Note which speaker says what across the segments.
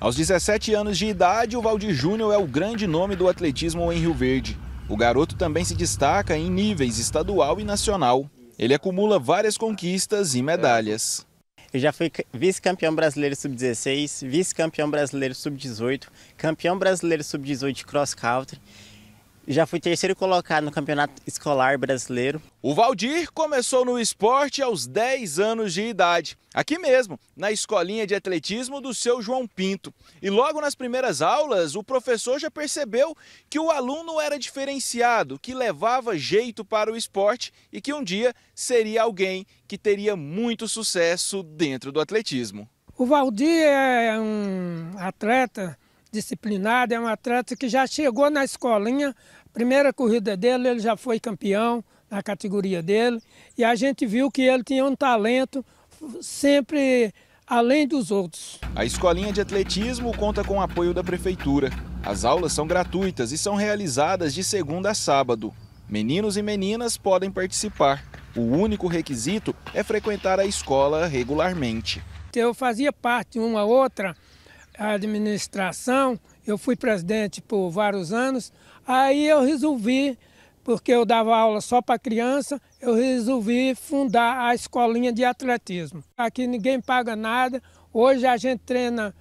Speaker 1: Aos 17 anos de idade, o Valdir Júnior é o grande nome do atletismo em Rio Verde. O garoto também se destaca em níveis estadual e nacional. Ele acumula várias conquistas e medalhas. Eu já fui vice-campeão brasileiro sub-16,
Speaker 2: vice-campeão brasileiro sub-18, campeão brasileiro sub-18 cross country
Speaker 1: já fui terceiro colocado no Campeonato Escolar Brasileiro. O Valdir começou no esporte aos 10 anos de idade, aqui mesmo, na escolinha de atletismo do seu João Pinto. E logo nas primeiras aulas, o professor já percebeu que o aluno era diferenciado, que levava jeito para o esporte e que um dia seria alguém que teria muito sucesso
Speaker 3: dentro do atletismo. O Valdir é um atleta disciplinado, é um atleta que já chegou na escolinha, primeira corrida dele, ele já foi campeão na categoria dele, e a gente viu que ele tinha um talento sempre além dos outros.
Speaker 1: A escolinha de atletismo conta com o apoio da prefeitura. As aulas são gratuitas e são realizadas de segunda a sábado. Meninos e meninas podem participar. O único requisito é frequentar a escola regularmente.
Speaker 3: Eu fazia parte uma outra a administração, eu fui presidente por vários anos, aí eu resolvi, porque eu dava aula só para criança, eu resolvi fundar a escolinha de atletismo. Aqui ninguém paga nada, hoje a gente treina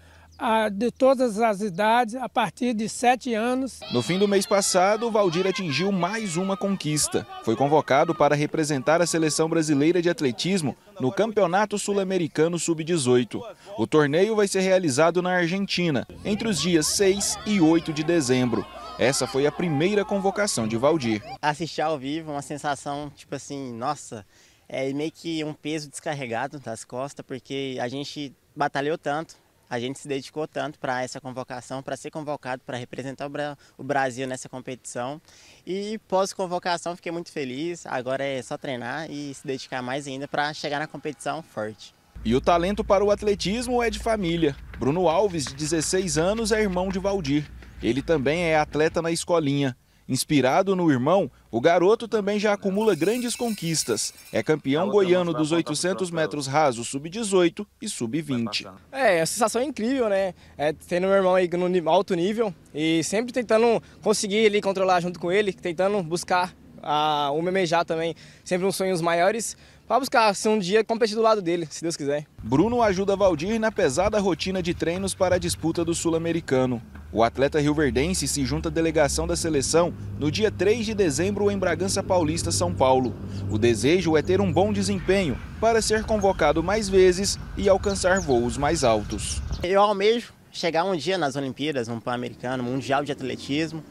Speaker 3: de todas as idades, a partir de 7 anos.
Speaker 1: No fim do mês passado, Valdir atingiu mais uma conquista. Foi convocado para representar a seleção brasileira de atletismo no Campeonato Sul-Americano Sub-18. O torneio vai ser realizado na Argentina, entre os dias 6 e 8 de dezembro. Essa foi a primeira convocação de Valdir.
Speaker 2: Assistir ao vivo, uma sensação tipo assim, nossa, é meio que um peso descarregado das costas, porque a gente batalhou tanto a gente se dedicou tanto para essa convocação, para ser convocado, para representar o Brasil nessa competição. E pós-convocação fiquei muito feliz, agora é só treinar e se dedicar mais ainda para chegar na competição forte.
Speaker 1: E o talento para o atletismo é de família. Bruno Alves, de 16 anos, é irmão de Valdir. Ele também é atleta na escolinha. Inspirado no irmão, o garoto também já acumula grandes conquistas. É campeão goiano dos 800 metros rasos sub-18 e sub-20.
Speaker 3: É, a sensação é
Speaker 2: incrível, né? É, tendo meu irmão aí no alto nível e sempre tentando conseguir ele controlar junto com ele, tentando buscar a, o memejar também, sempre uns sonhos maiores,
Speaker 1: para buscar se um dia competir do lado dele, se Deus quiser. Bruno ajuda Valdir na pesada rotina de treinos para a disputa do Sul-Americano. O atleta rioverdense se junta à delegação da seleção no dia 3 de dezembro em Bragança Paulista, São Paulo. O desejo é ter um bom desempenho para ser convocado mais vezes e alcançar voos mais altos.
Speaker 2: Eu almejo chegar um dia nas Olimpíadas, um Pan-Americano, Mundial de Atletismo.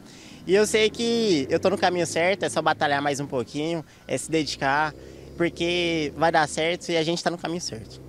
Speaker 2: E eu sei que eu estou no caminho certo, é só batalhar mais um pouquinho, é se dedicar, porque vai dar certo e a gente está no caminho certo.